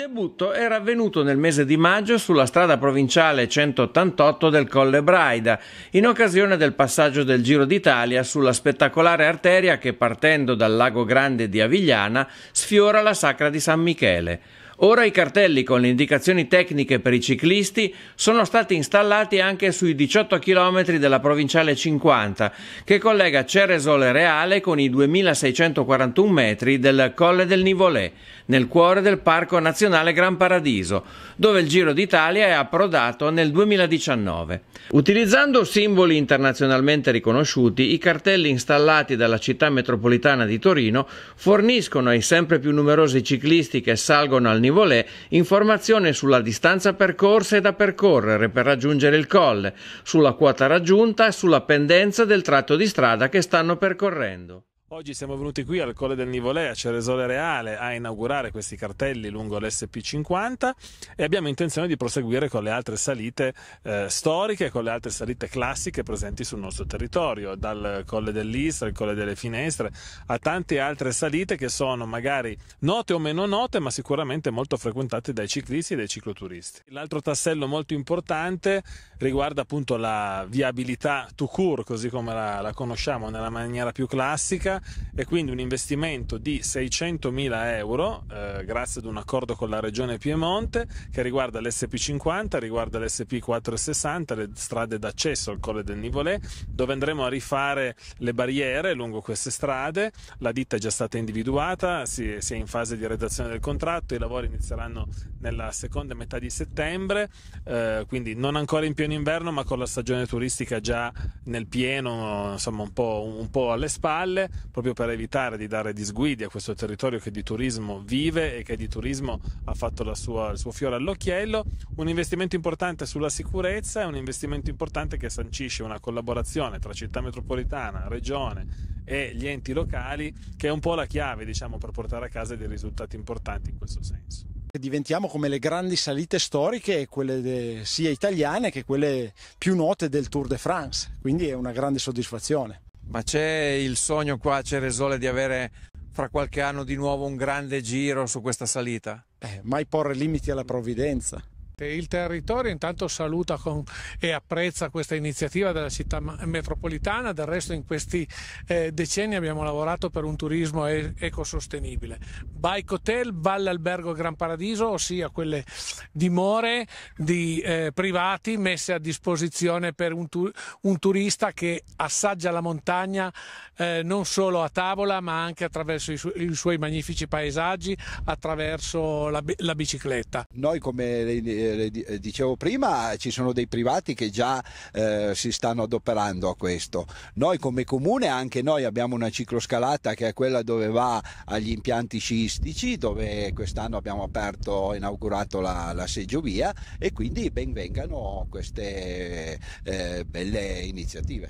debutto era avvenuto nel mese di maggio sulla strada provinciale 188 del Colle Braida, in occasione del passaggio del Giro d'Italia sulla spettacolare arteria che partendo dal Lago Grande di Avigliana sfiora la Sacra di San Michele. Ora i cartelli con le indicazioni tecniche per i ciclisti sono stati installati anche sui 18 km della provinciale 50 che collega Ceresole Reale con i 2641 metri del Colle del Nivolè, nel cuore del Parco Nazionale Gran Paradiso, dove il Giro d'Italia è approdato nel 2019. Utilizzando simboli internazionalmente riconosciuti, i cartelli installati dalla città metropolitana di Torino forniscono ai sempre più numerosi ciclisti che salgono al Nivolè Nivolè informazione sulla distanza percorsa e da percorrere per raggiungere il colle, sulla quota raggiunta e sulla pendenza del tratto di strada che stanno percorrendo. Oggi siamo venuti qui al Colle del Nivolea, Ceresole Reale, a inaugurare questi cartelli lungo l'SP50 e abbiamo intenzione di proseguire con le altre salite eh, storiche, con le altre salite classiche presenti sul nostro territorio, dal Colle dell'Istra, il Colle delle Finestre, a tante altre salite che sono magari note o meno note, ma sicuramente molto frequentate dai ciclisti e dai cicloturisti. L'altro tassello molto importante riguarda appunto la viabilità to cure, così come la, la conosciamo nella maniera più classica e quindi un investimento di 600.000 euro eh, grazie ad un accordo con la regione Piemonte che riguarda l'SP50, riguarda l'SP460, le strade d'accesso al Colle del Nivolè, dove andremo a rifare le barriere lungo queste strade. La ditta è già stata individuata, si, si è in fase di redazione del contratto, i lavori inizieranno nella seconda metà di settembre, eh, quindi non ancora in pieno inverno ma con la stagione turistica già nel pieno, insomma un po', un po alle spalle, proprio per evitare di dare disguidi a questo territorio che di turismo vive e che di turismo ha fatto sua, il suo fiore all'occhiello. Un investimento importante sulla sicurezza è un investimento importante che sancisce una collaborazione tra città metropolitana, regione e gli enti locali, che è un po' la chiave diciamo, per portare a casa dei risultati importanti in questo senso. Diventiamo come le grandi salite storiche, quelle sia italiane che quelle più note del Tour de France, quindi è una grande soddisfazione ma c'è il sogno qua a Ceresole di avere fra qualche anno di nuovo un grande giro su questa salita? Eh, mai porre limiti alla provvidenza il territorio intanto saluta con, e apprezza questa iniziativa della città metropolitana, del resto in questi eh, decenni abbiamo lavorato per un turismo e- ecosostenibile. Bike Hotel, Valle Albergo Gran Paradiso, ossia quelle dimore di eh, privati messe a disposizione per un, tu- un, turista che assaggia la montagna eh, non solo a tavola ma anche attraverso i, su- i suoi magnifici paesaggi, attraverso la, la bicicletta. Noi come eh, come eh, dicevo prima ci sono dei privati che già eh, si stanno adoperando a questo. Noi come comune anche noi abbiamo una cicloscalata che è quella dove va agli impianti sciistici dove quest'anno abbiamo aperto e inaugurato la, la seggiovia e quindi benvengano queste eh, belle iniziative.